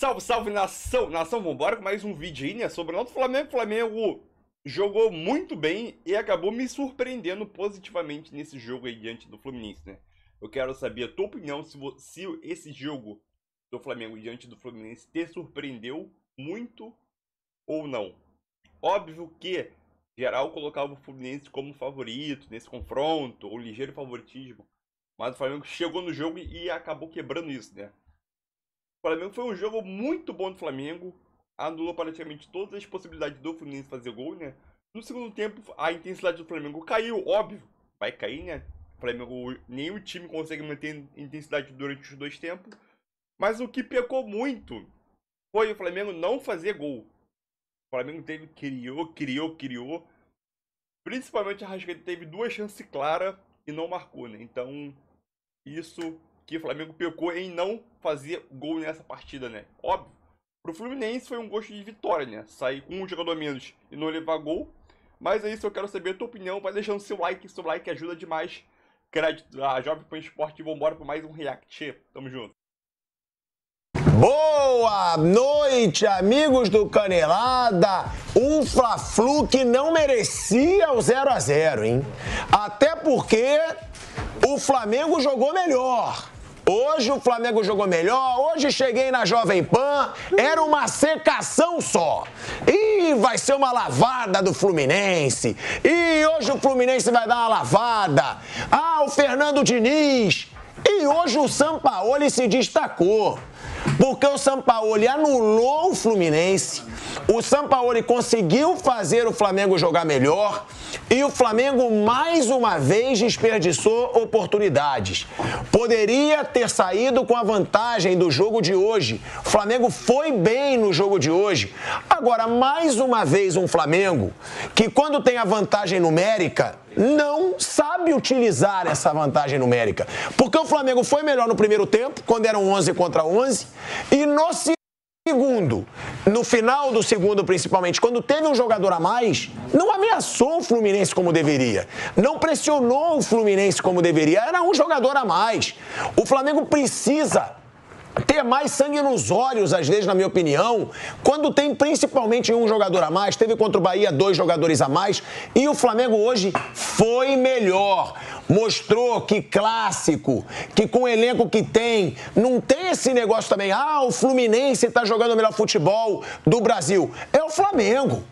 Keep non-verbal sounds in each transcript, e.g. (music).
Salve, salve nação! Nação, vambora com mais um vídeo aí, né? Sobre o Flamengo. O Flamengo jogou muito bem e acabou me surpreendendo positivamente nesse jogo aí diante do Fluminense, né? Eu quero saber a tua opinião se, se esse jogo do Flamengo diante do Fluminense te surpreendeu muito ou não. Óbvio que geral colocava o Fluminense como favorito nesse confronto, ou ligeiro favoritismo. Mas o Flamengo chegou no jogo e acabou quebrando isso, né? O Flamengo foi um jogo muito bom do Flamengo. Anulou praticamente todas as possibilidades do Fluminense fazer gol, né? No segundo tempo, a intensidade do Flamengo caiu, óbvio. Vai cair, né? O Flamengo, nenhum time consegue manter intensidade durante os dois tempos. Mas o que pecou muito foi o Flamengo não fazer gol. O Flamengo teve, criou, criou, criou. Principalmente a Rascaeta teve duas chances claras e não marcou, né? Então, isso que o Flamengo pecou em não fazer gol nessa partida, né? Óbvio. Pro Fluminense foi um gosto de vitória, né? Sair com um jogador menos e não levar gol. Mas é isso, eu quero saber a tua opinião. Vai deixando seu like, seu like ajuda demais. Crédito a ah, Jovem Pan Esporte e vambora pra mais um React. Tamo junto. Boa noite, amigos do Canelada. Um Fla-Flu que não merecia o 0 a 0 hein? Até porque o Flamengo jogou melhor. Hoje o Flamengo jogou melhor, hoje cheguei na Jovem Pan, era uma secação só. E vai ser uma lavada do Fluminense. E hoje o Fluminense vai dar uma lavada. Ah, o Fernando Diniz. E hoje o Sampaoli se destacou. Porque o Sampaoli anulou o Fluminense, o Sampaoli conseguiu fazer o Flamengo jogar melhor e o Flamengo mais uma vez desperdiçou oportunidades. Poderia ter saído com a vantagem do jogo de hoje. O Flamengo foi bem no jogo de hoje. Agora, mais uma vez, um Flamengo que, quando tem a vantagem numérica, não sabe utilizar essa vantagem numérica. Porque o Flamengo foi melhor no primeiro tempo, quando eram 11 contra 11, e no Segundo, no final do segundo, principalmente, quando teve um jogador a mais, não ameaçou o Fluminense como deveria. Não pressionou o Fluminense como deveria. Era um jogador a mais. O Flamengo precisa ter mais sangue nos olhos, às vezes, na minha opinião, quando tem principalmente um jogador a mais. Teve contra o Bahia dois jogadores a mais e o Flamengo hoje foi melhor mostrou que clássico, que com o elenco que tem, não tem esse negócio também. Ah, o Fluminense está jogando o melhor futebol do Brasil. É o Flamengo.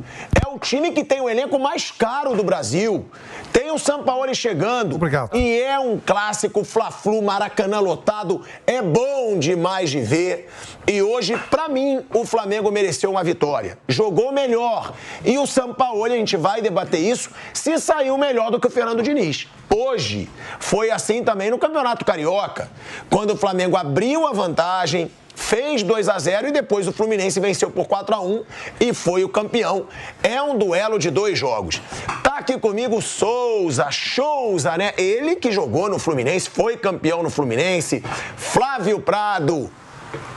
É o time que tem o elenco mais caro do Brasil. Tem o Sampaoli chegando. Obrigado. E é um clássico Fla-Flu, Maracanã lotado. É bom demais de ver. E hoje, para mim, o Flamengo mereceu uma vitória. Jogou melhor. E o Sampaoli, a gente vai debater isso, se saiu melhor do que o Fernando Diniz. Hoje foi assim também no Campeonato Carioca, quando o Flamengo abriu a vantagem, fez 2 a 0 e depois o Fluminense venceu por 4 a 1 e foi o campeão. É um duelo de dois jogos. Tá aqui comigo Souza, Souza, né? Ele que jogou no Fluminense, foi campeão no Fluminense, Flávio Prado,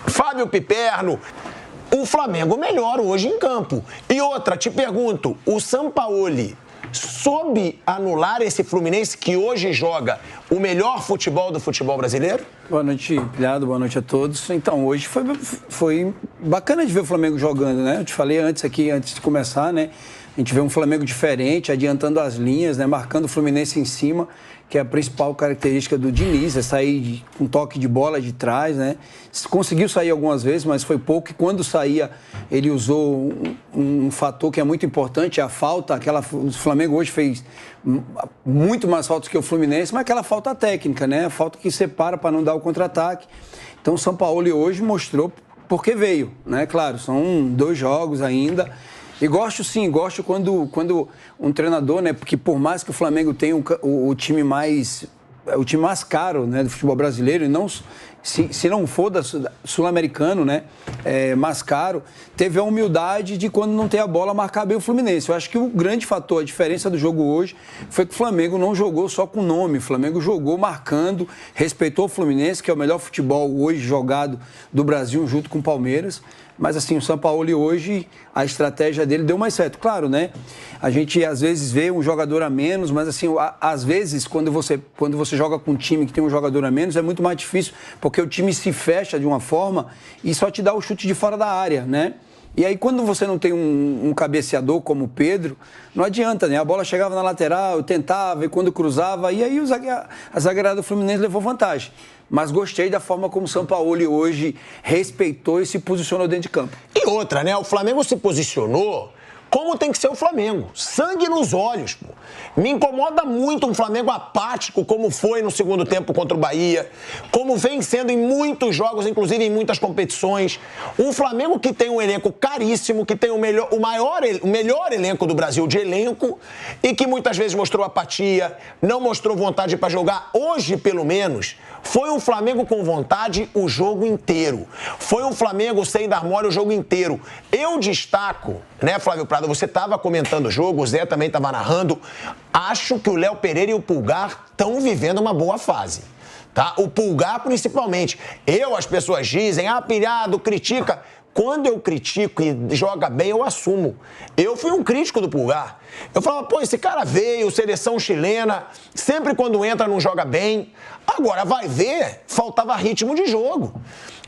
Fábio Piperno. O Flamengo melhor hoje em campo. E outra, te pergunto, o Sampaoli soube anular esse Fluminense que hoje joga o melhor futebol do futebol brasileiro? Boa noite, Pilhado, boa noite a todos. Então, hoje foi, foi bacana de ver o Flamengo jogando, né? Eu te falei antes aqui, antes de começar, né? A gente vê um Flamengo diferente, adiantando as linhas, né? marcando o Fluminense em cima que é a principal característica do Diniz, é sair com toque de bola de trás, né? Conseguiu sair algumas vezes, mas foi pouco. E quando saía, ele usou um, um fator que é muito importante, a falta. Aquela, o Flamengo hoje fez muito mais faltas que o Fluminense, mas aquela falta técnica, né? A falta que separa para não dar o contra-ataque. Então, o São Paulo hoje mostrou porque veio, né? Claro, são dois jogos ainda e gosto sim, gosto quando, quando um treinador, né? Porque por mais que o Flamengo tenha o, o, time mais. É, o time mais caro né, do futebol brasileiro, e não, se, se não for da, sul-americano, né? É, mais caro, teve a humildade de quando não tem a bola marcar bem o Fluminense. Eu acho que o grande fator, a diferença do jogo hoje, foi que o Flamengo não jogou só com nome. O Flamengo jogou marcando, respeitou o Fluminense, que é o melhor futebol hoje jogado do Brasil junto com o Palmeiras. Mas assim, o São Paulo hoje, a estratégia dele deu mais certo. Claro, né? A gente às vezes vê um jogador a menos, mas assim, a, às vezes quando você, quando você joga com um time que tem um jogador a menos, é muito mais difícil, porque o time se fecha de uma forma e só te dá o chute de fora da área, né? E aí, quando você não tem um, um, cabeceador como o Pedro, não adianta, né? A bola chegava na lateral, eu tentava, e quando cruzava, e aí o zagueira, a do Fluminense levou vantagem mas gostei da forma como o Paulo hoje respeitou e se posicionou dentro de campo. E outra, né? O Flamengo se posicionou como tem que ser o Flamengo. Sangue nos olhos, pô. Me incomoda muito um Flamengo apático, como foi no segundo tempo contra o Bahia, como vem sendo em muitos jogos, inclusive em muitas competições. Um Flamengo que tem um elenco caríssimo, que tem o, melhor, o, maior, o melhor elenco do Brasil de elenco e que muitas vezes mostrou apatia, não mostrou vontade para jogar. Hoje, pelo menos, foi um Flamengo com vontade o jogo inteiro. Foi um Flamengo sem dar mole o jogo inteiro. Eu destaco, né, Flávio Prado? Você estava comentando o jogo, o Zé também estava narrando. Acho que o Léo Pereira e o Pulgar estão vivendo uma boa fase. Tá? O Pulgar, principalmente. Eu, as pessoas dizem, ah, pilhado, critica. Quando eu critico e joga bem, eu assumo. Eu fui um crítico do Pulgar. Eu falava, pô, esse cara veio, seleção chilena, sempre quando entra não joga bem. Agora vai ver, faltava ritmo de jogo.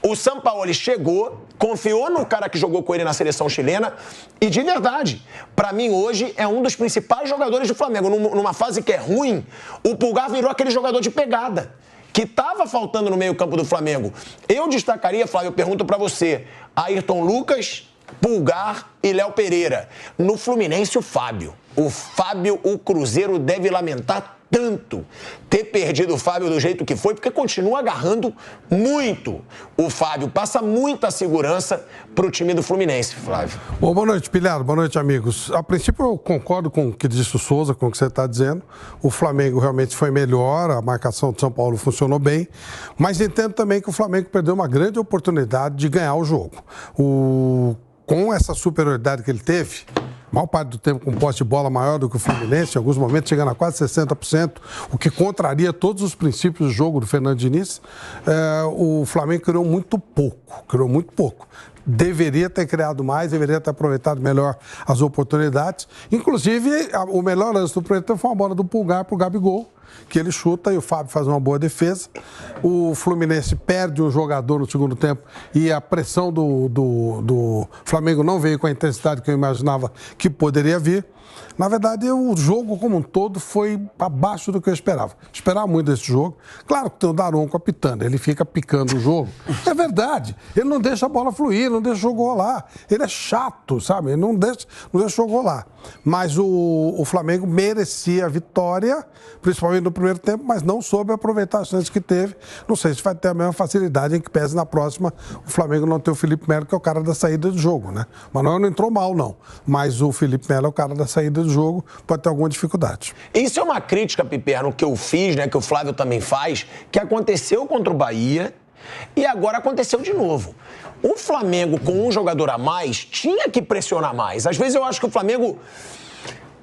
O Sampaoli chegou, confiou no cara que jogou com ele na seleção chilena e, de verdade, para mim hoje é um dos principais jogadores do Flamengo. Numa fase que é ruim, o Pulgar virou aquele jogador de pegada que estava faltando no meio-campo do Flamengo. Eu destacaria, Flávio, eu pergunto para você: Ayrton Lucas, Pulgar e Léo Pereira. No Fluminense, o Fábio. O Fábio, o Cruzeiro deve lamentar tanto ter perdido o Fábio do jeito que foi, porque continua agarrando muito. O Fábio passa muita segurança para o time do Fluminense, Flávio. Bom, boa noite, Pilhado. Boa noite, amigos. A princípio, eu concordo com o que disse o Souza, com o que você está dizendo. O Flamengo realmente foi melhor, a marcação de São Paulo funcionou bem, mas entendo também que o Flamengo perdeu uma grande oportunidade de ganhar o jogo. O... Com essa superioridade que ele teve, mal parte do tempo com posse de bola maior do que o Fluminense, em alguns momentos chegando a quase 60%, o que contraria todos os princípios do jogo do Fernando Diniz. É, o Flamengo criou muito pouco, criou muito pouco deveria ter criado mais, deveria ter aproveitado melhor as oportunidades. Inclusive, o melhor lance do projeto foi uma bola do Pulgar para o Gabigol, que ele chuta e o Fábio faz uma boa defesa. O Fluminense perde um jogador no segundo tempo e a pressão do, do, do Flamengo não veio com a intensidade que eu imaginava que poderia vir. Na verdade, o jogo como um todo foi abaixo do que eu esperava. Esperava muito desse jogo. Claro que tem o Daronco capitando, ele fica picando o jogo. (laughs) É verdade. Ele não deixa a bola fluir, não deixa o jogo rolar. Ele é chato, sabe? Ele não deixa, não deixa o jogo rolar. Mas o, o Flamengo merecia a vitória, principalmente no primeiro tempo, mas não soube aproveitar as chances que teve. Não sei se vai ter a mesma facilidade em que pese na próxima o Flamengo não ter o Felipe Melo, que é o cara da saída do jogo, né? O Manuel não entrou mal, não. Mas o Felipe Melo é o cara da saída do jogo pode ter alguma dificuldade. Isso é uma crítica, Piperno, que eu fiz, né, que o Flávio também faz, que aconteceu contra o Bahia e agora aconteceu de novo. O Flamengo, com um jogador a mais, tinha que pressionar mais. Às vezes eu acho que o Flamengo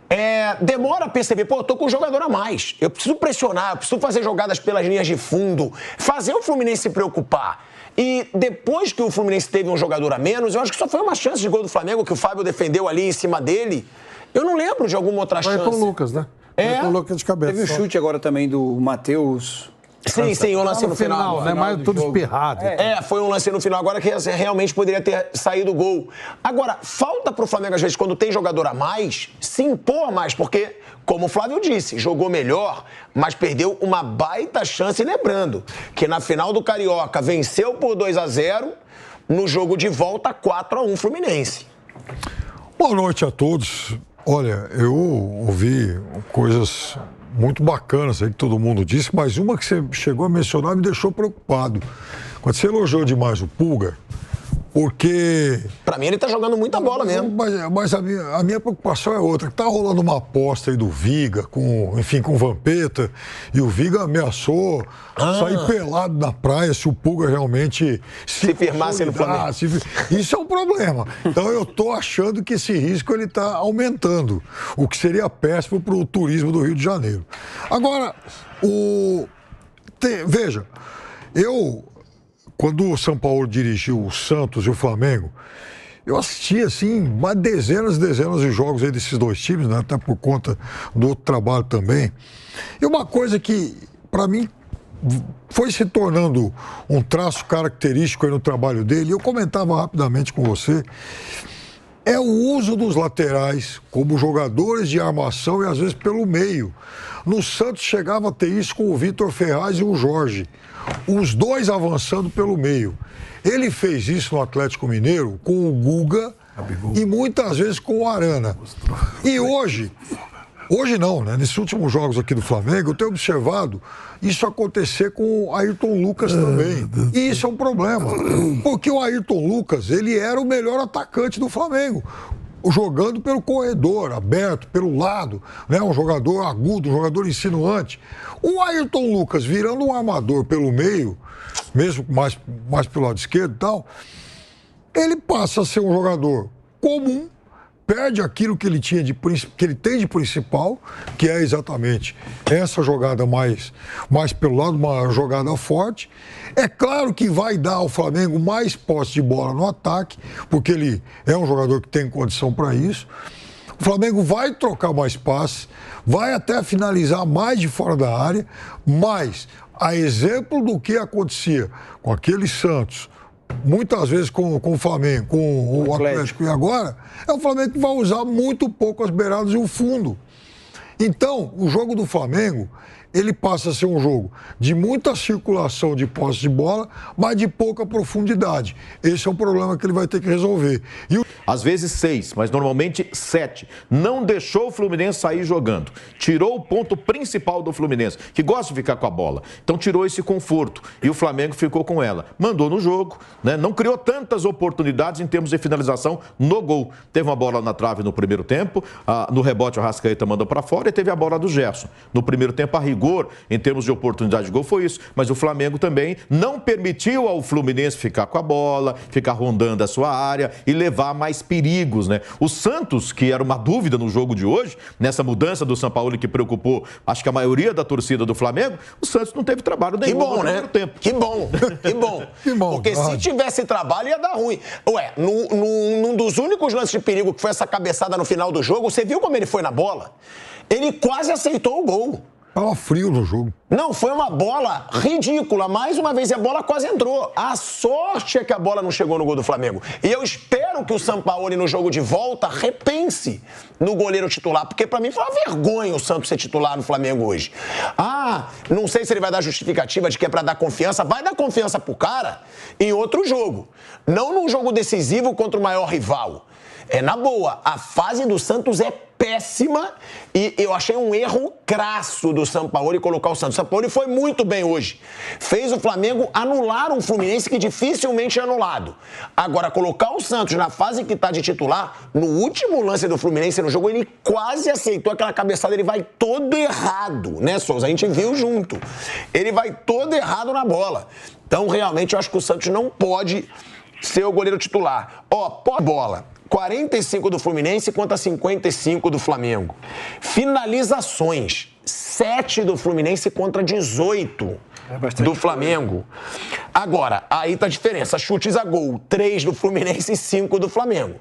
é, demora a perceber, pô, eu tô com um jogador a mais. Eu preciso pressionar, eu preciso fazer jogadas pelas linhas de fundo, fazer o Fluminense se preocupar. E depois que o Fluminense teve um jogador a menos, eu acho que só foi uma chance de gol do Flamengo que o Fábio defendeu ali em cima dele. Eu não lembro de alguma outra é chance. Foi com o Lucas, né? É? é. com o Lucas de cabeça. Teve o um chute agora também do Matheus. Sim, sim, um tá lance no, no final. final né? Final Mas tudo jogo. espirrado. É. é, foi um lance no final agora que realmente poderia ter saído gol. Agora, falta pro Flamengo, às vezes, quando tem jogador a mais, se impor mais, porque, como o Flávio disse, jogou melhor, mas perdeu uma baita chance. E lembrando que na final do Carioca venceu por 2 a 0 no jogo de volta 4 a 1 Fluminense. Boa noite a todos. Olha, eu ouvi coisas muito bacanas aí que todo mundo disse, mas uma que você chegou a mencionar me deixou preocupado. Quando você elogiou demais o Pulga, porque. Para mim, ele tá jogando muita bola mesmo. Mas, mas a, minha, a, minha, preocupação é outra. Tá rolando uma aposta aí do Viga, com, enfim, com o Vampeta, e o Viga ameaçou ah. sair pelado na praia se o Pulga realmente se, se firmasse no Flamengo. Se, isso é um problema. Então eu tô achando que esse risco ele tá aumentando, o que seria péssimo para o turismo do Rio de Janeiro. Agora, o. veja, eu quando o São Paulo dirigiu o Santos e o Flamengo, eu assisti, assim, mais dezenas e dezenas de jogos aí desses dois times, né? até por conta do outro trabalho também. E uma coisa que, para mim, foi se tornando um traço característico no trabalho dele, eu comentava rapidamente com você, é o uso dos laterais como jogadores de armação e às vezes pelo meio. No Santos chegava a ter isso com o Vitor Ferraz e o Jorge os dois avançando pelo meio. Ele fez isso no Atlético Mineiro com o Guga e muitas vezes com o Arana. E hoje, hoje não, né? Nesses últimos jogos aqui do Flamengo, eu tenho observado isso acontecer com o Ayrton Lucas também. É, e isso é um problema. Porque o Ayrton Lucas, ele era o melhor atacante do Flamengo jogando pelo corredor, aberto, pelo lado, né? um jogador agudo, um jogador insinuante. O Ayrton Lucas virando um armador pelo meio, mesmo mais, mais pelo lado esquerdo e tal, ele passa a ser um jogador comum, perde aquilo que ele, tinha de, que ele tem de principal, que é exatamente essa jogada mais, mais pelo lado, uma jogada forte. É claro que vai dar ao Flamengo mais posse de bola no ataque, porque ele é um jogador que tem condição para isso. O Flamengo vai trocar mais passes, vai até finalizar mais de fora da área, mas a exemplo do que acontecia com aquele Santos, muitas vezes com, com o Flamengo, com o, o Atlético. Atlético. e agora, é o Flamengo que vai usar muito pouco as beiradas e o fundo. Então, o jogo do Flamengo, ele passa a ser um jogo de muita circulação de posse de bola, mas de pouca profundidade. Esse é um problema que ele vai ter que resolver. E o... Às vezes seis, mas normalmente sete. Não deixou o Fluminense sair jogando. Tirou o ponto principal do Fluminense, que gosta de ficar com a bola. Então tirou esse conforto e o Flamengo ficou com ela. Mandou no jogo, né? não criou tantas oportunidades em termos de finalização no gol. Teve uma bola na trave no primeiro tempo, ah, no rebote o Rascaeta mandou para fora e teve a bola do Gerson. No primeiro tempo, a Rigo em termos de oportunidade de gol foi isso. Mas o Flamengo também não permitiu ao Fluminense ficar com a bola, ficar rondando a sua área e levar mais perigos, né? O Santos, que era uma dúvida no jogo de hoje, nessa mudança do São Paulo que preocupou, acho que a maioria da torcida do Flamengo, o Santos não teve trabalho nenhum que bom, no né? tempo. Que bom, (laughs) que bom. (laughs) que bom Porque se tivesse trabalho ia dar ruim. Ué, num, no num dos únicos lances de perigo que foi essa cabeçada no final do jogo, você viu como ele foi na bola? Ele quase aceitou o gol. Tava frio no jogo. Não, foi uma bola ridícula. Mais uma vez, a bola quase entrou. A sorte é que a bola não chegou no gol do Flamengo. E eu espero que o Sampaoli, no jogo de volta, repense no goleiro titular. Porque para mim foi uma vergonha o Santos ser titular no Flamengo hoje. Ah, não sei se ele vai dar justificativa de que é pra dar confiança. Vai dar confiança pro cara em outro jogo. Não num jogo decisivo contra o maior rival. É na boa. A fase do Santos é péssima e eu achei um erro crasso do Sampaoli colocar o Santos. O Sampaoli foi muito bem hoje. Fez o Flamengo anular um Fluminense que dificilmente é anulado. Agora, colocar o Santos na fase que está de titular, no último lance do Fluminense no jogo, ele quase aceitou aquela cabeçada. Ele vai todo errado, né, Souza? A gente viu junto. Ele vai todo errado na bola. Então, realmente, eu acho que o Santos não pode ser o goleiro titular. Ó, oh, bola. 45 do Fluminense contra 55 do Flamengo. Finalizações, 7 do Fluminense contra 18 é do Flamengo. Agora, aí tá a diferença. Chutes a gol, 3 do Fluminense e 5 do Flamengo.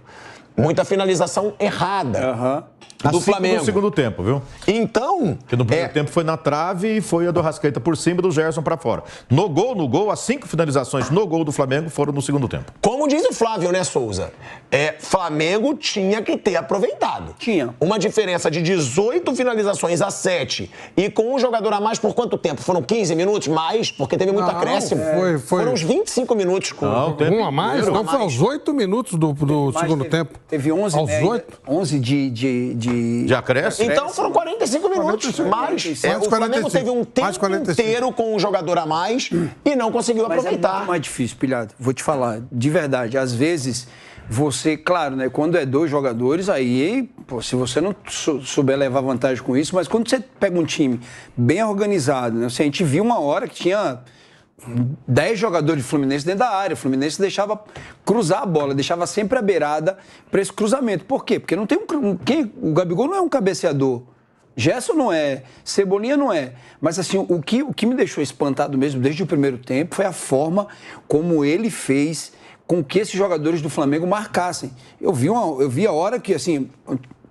Muita finalização errada. Aham. Uhum. Tá do assim Flamengo. no segundo tempo, viu? Então. Que no primeiro é... tempo foi na trave e foi a do Rascaeta por cima e do Gerson para fora. No gol, no gol, as cinco finalizações no gol do Flamengo foram no segundo tempo. Como diz o Flávio, né, Souza? É, Flamengo tinha que ter aproveitado. Tinha. Uma diferença de 18 finalizações a 7 e com um jogador a mais por quanto tempo? Foram 15 minutos mais? Porque teve muito acréscimo. É. Foi, foi... Foram uns 25 minutos. Com... Não, teve... um a mais? Não, foi aos 8 minutos do, do segundo teve, tempo. Teve 11, aos né, 8? 11 de, de, de de. Já cresce? Então foram 45 minutos. É, mais mas é, o Flamengo teve um tempo inteiro com um jogador a mais hum. e não conseguiu mas é aproveitar. É muito mais difícil, pilhado. Vou te falar, de verdade. Às vezes você, claro, né? Quando é dois jogadores, aí, pô, se você não souber levar vantagem com isso, mas quando você pega um time bem organizado, né? Assim, a gente viu uma hora que tinha 10 jogadores de Fluminense dentro da área. O Fluminense deixava cruzar a bola, deixava sempre a beirada para esse cruzamento. Por quê? Porque não tem um. Quem, o Gabigol não é um cabeceador. Gesso não é, Cebolinha não é. Mas assim, o que, o que me deixou espantado mesmo desde o primeiro tempo foi a forma como ele fez com que esses jogadores do Flamengo marcassem. Eu vi, uma, eu vi a hora que, assim,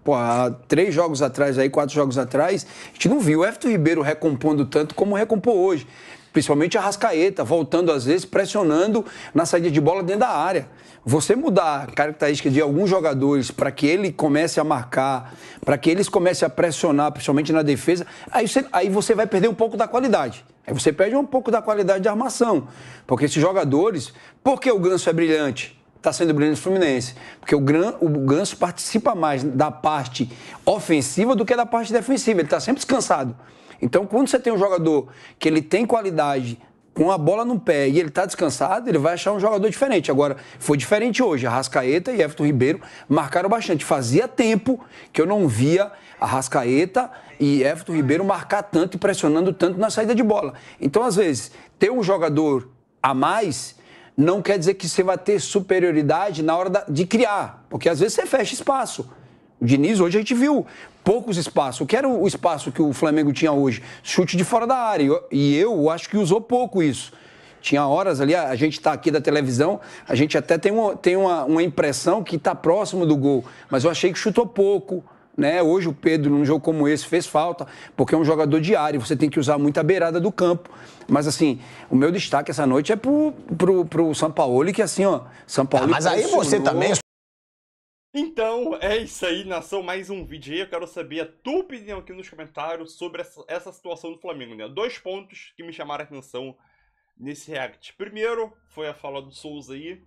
pô, há três jogos atrás, aí, quatro jogos atrás, a gente não viu o Everton Ribeiro recompondo tanto como recompôs hoje principalmente a Rascaeta, voltando às vezes, pressionando na saída de bola dentro da área. Você mudar a característica de alguns jogadores para que ele comece a marcar, para que eles comecem a pressionar, principalmente na defesa, aí você, aí você vai perder um pouco da qualidade. Aí você perde um pouco da qualidade de armação. Porque esses jogadores. Porque o Ganso é brilhante? Está sendo brilhante o Fluminense. Porque o, Gran, o Ganso participa mais da parte ofensiva do que da parte defensiva. Ele está sempre descansado. Então, quando você tem um jogador que ele tem qualidade com a bola no pé e ele está descansado, ele vai achar um jogador diferente. Agora, foi diferente hoje. Rascaeta e Everton Ribeiro marcaram bastante. Fazia tempo que eu não via Rascaeta e Everton Ribeiro marcar tanto e pressionando tanto na saída de bola. Então, às vezes, ter um jogador a mais não quer dizer que você vai ter superioridade na hora de criar, porque às vezes você fecha espaço. O Diniz hoje a gente viu poucos espaços. que quero o espaço que o Flamengo tinha hoje, chute de fora da área. E eu acho que usou pouco isso. Tinha horas ali, a gente está aqui da televisão, a gente até tem, uma, tem uma, uma impressão que está próximo do gol, mas eu achei que chutou pouco. Né? Hoje o Pedro, num jogo como esse, fez falta, porque é um jogador diário você tem que usar muita beirada do campo. Mas assim, o meu destaque essa noite é pro, pro, pro Paulo que assim, ó, Sampaoli. Ah, mas aí você também. Então, é isso aí, nação, mais um vídeo aí. Eu quero saber a tua opinião aqui nos comentários sobre essa, essa situação do Flamengo, né? Dois pontos que me chamaram a atenção nesse react. Primeiro, foi a fala do Souza aí,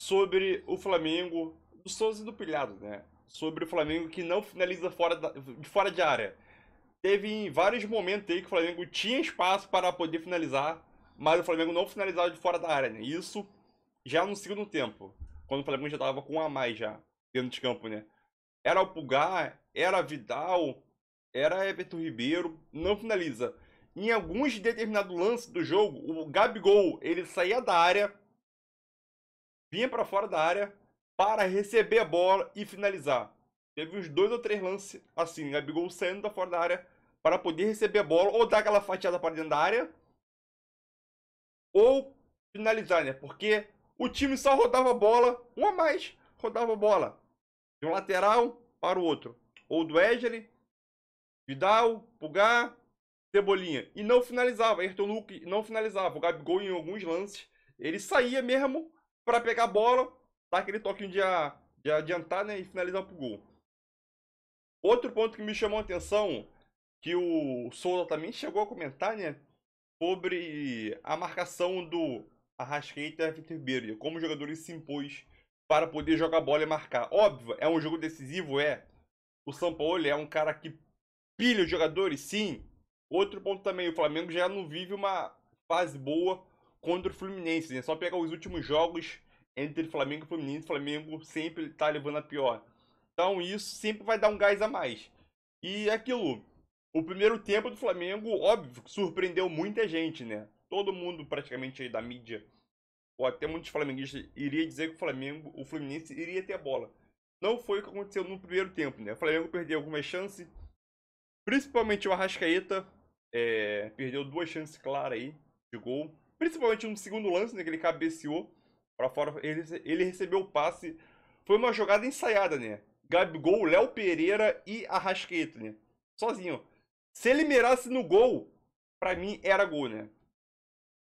sobre o Flamengo, do Souza e do Pilhado, né? Sobre o Flamengo que não finaliza fora da, de fora de área. Teve vários momentos aí que o Flamengo tinha espaço para poder finalizar, mas o Flamengo não finalizava de fora da área, né? Isso já no segundo tempo, quando o Flamengo já estava com um a mais já dentro de campo, né? Era o pulgar, era Vidal, era Everton Ribeiro, não finaliza. Em alguns determinados lances do jogo, o Gabigol, ele saía da área, vinha para fora da área para receber a bola e finalizar. Teve uns dois ou três lances assim, Gabigol saindo da fora da área para poder receber a bola ou dar aquela fatiada para dentro da área ou finalizar, né? Porque o time só rodava a bola, um a mais, rodava a bola de um lateral para o outro. Ou do Wesley, Vidal, Pulgar, Cebolinha. E não finalizava. Ayrton Luke não finalizava. O Gabigol, em alguns lances, ele saía mesmo para pegar a bola, dar aquele toquinho de, a, de adiantar né, e finalizar para o gol. Outro ponto que me chamou a atenção, que o Souza também chegou a comentar, né? Sobre a marcação do Arrascaeta e Vitor Ribeiro. Como o jogador se impôs para poder jogar bola e marcar. Óbvio, é um jogo decisivo, é. O São Paulo é um cara que pilha os jogadores, sim. Outro ponto também, o Flamengo já não vive uma fase boa contra o Fluminense. Né? Só pegar os últimos jogos entre Flamengo e Fluminense, o Flamengo sempre está levando a pior. Então isso sempre vai dar um gás a mais. E é aquilo, o primeiro tempo do Flamengo, óbvio, surpreendeu muita gente, né? Todo mundo praticamente da mídia ou até muitos flamenguistas iria dizer que o Flamengo, o Fluminense iria ter a bola. Não foi o que aconteceu no primeiro tempo, né? O Flamengo perdeu algumas chances, principalmente o Arrascaeta, é, perdeu duas chances claras aí de gol, principalmente no segundo lance, né, que ele cabeceou para fora, ele, ele recebeu o passe, foi uma jogada ensaiada, né? Gabigol, Léo Pereira e Arrascaeta, né? Sozinho. Se ele mirasse no gol, para mim era gol, né?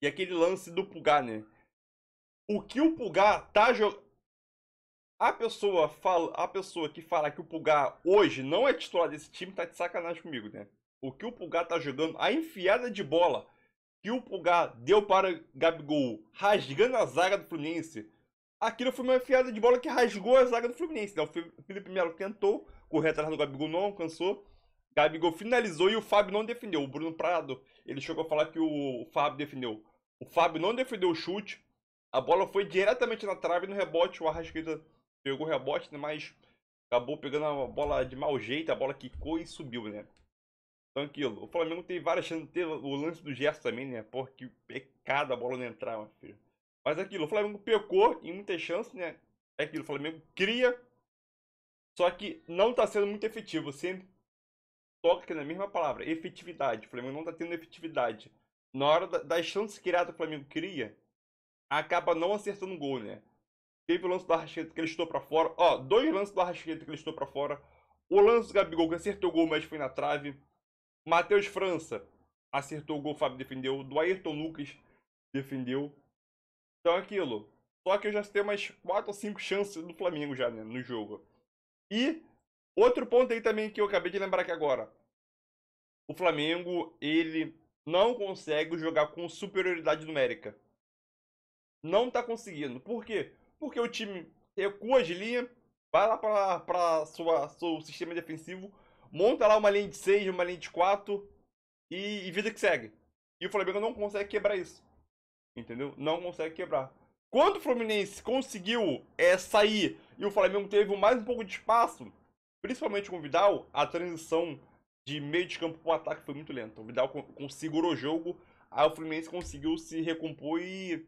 E aquele lance do Pulgar, né? o que o Pulgar tá jogando. A pessoa, fala, a pessoa que fala que o Pulgar hoje não é titular desse time tá de sacanagem comigo, né? O que o Pulgar tá jogando, a enfiada de bola que o Pulgar deu para Gabigol, rasgando a zaga do Fluminense. Aquilo foi uma enfiada de bola que rasgou a zaga do Fluminense. Né? O Felipe Melo tentou correr atrás do Gabigol, não alcançou. Gabigol finalizou e o Fábio não defendeu. O Bruno Prado, ele chegou a falar que o Fábio defendeu. O Fábio não defendeu o chute. A bola foi diretamente na trave no rebote. O arrasqueiro pegou o rebote, né? mas acabou pegando a bola de mau jeito. A bola quicou e subiu, né? Então aquilo. O Flamengo tem várias chances. Teve o lance do Gerson também, né? Porra, que pecado a bola não entrar, meu filho. Mas aquilo, o Flamengo pecou em muitas chances, né? É aquilo, o Flamengo cria. Só que não tá sendo muito efetivo. Sempre toca aqui na mesma palavra, efetividade. O Flamengo não tá tendo efetividade. Na hora das chances criadas, o Flamengo cria acaba não acertando o gol, né? Teve o lance do Arrascaeta que ele estou para fora. Ó, dois lances do Arrascaeta que ele estou para fora. O lance do Gabigol que acertou o gol, mas foi na trave. Matheus França acertou o gol, Fábio defendeu. Do Ayrton Lucas defendeu. Então é aquilo. Só que eu já tenho mais 4 ou 5 chances do Flamengo já, né, no jogo. E outro ponto aí também que eu acabei de lembrar aqui agora. O Flamengo, ele não consegue jogar com superioridade numérica não tá conseguindo. Por quê? Porque o time recua é, de linha, vai lá para seu sistema defensivo, monta lá uma linha de 6, uma linha de 4 e, e vida que segue. E o Flamengo não consegue quebrar isso. Entendeu? Não consegue quebrar. Quando o Fluminense conseguiu é, sair e o Flamengo teve mais um pouco de espaço, principalmente com o Vidal, a transição de meio de campo para o ataque foi muito lenta. O Vidal segurou o jogo, aí o Fluminense conseguiu se recompor e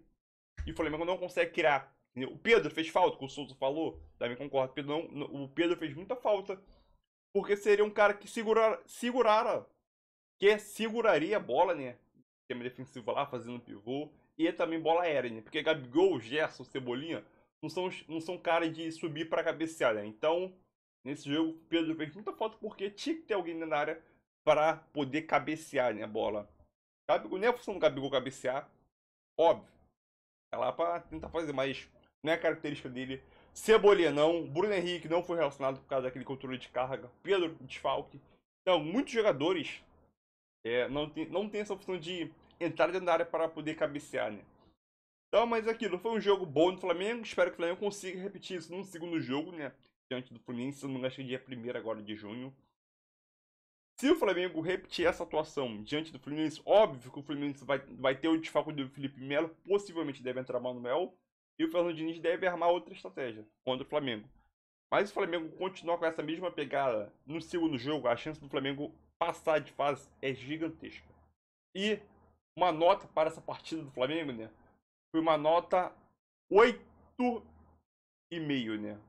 e o Flamengo não consegue criar. O Pedro fez falta, que o Souza falou, também concordo. Pedro não, o Pedro fez muita falta, porque seria um cara que segurara, que seguraria a bola, né? Sistema defensivo lá, fazendo pivô, e também bola aérea, né? Porque Gabigol, Gerson, Cebolinha não são, não são cara de subir para cabecear, né? Então, nesse jogo, Pedro fez muita falta porque tinha que ter alguém na área para poder cabecear né, a bola. Gabigol, nem a é função do Gabigol cabecear, óbvio. É lá pra tentar fazer, mas não é característica dele. Cebolinha não, Bruno Henrique não foi relacionado por causa daquele controle de carga, Pedro desfalque. Então, muitos jogadores é, não, tem, não tem essa opção de entrar dentro da área para poder cabecear, né? Então, mas aquilo, foi um jogo bom do Flamengo, espero que o Flamengo consiga repetir isso num segundo jogo, né? Diante do Fluminense, não acho que é dia 1 agora de junho. Se o Flamengo repetir essa atuação diante do Fluminense, óbvio que o Fluminense vai, vai ter o desfalco do Felipe Melo, possivelmente deve entrar Manuel, e o Fernando Diniz deve armar outra estratégia contra o Flamengo. Mas se o Flamengo continuar com essa mesma pegada no segundo jogo, a chance do Flamengo passar de fase é gigantesca. E uma nota para essa partida do Flamengo, né? Foi uma nota 8,5, né?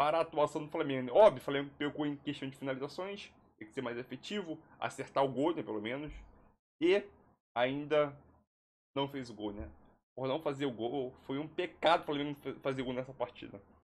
Para a atuação do Flamengo. Né? Óbvio, o Flamengo pegou em questão de finalizações, tem que ser mais efetivo, acertar o gol, né, pelo menos. E ainda não fez o gol, né? Por não fazer o gol, foi um pecado para o Flamengo fazer o gol nessa partida.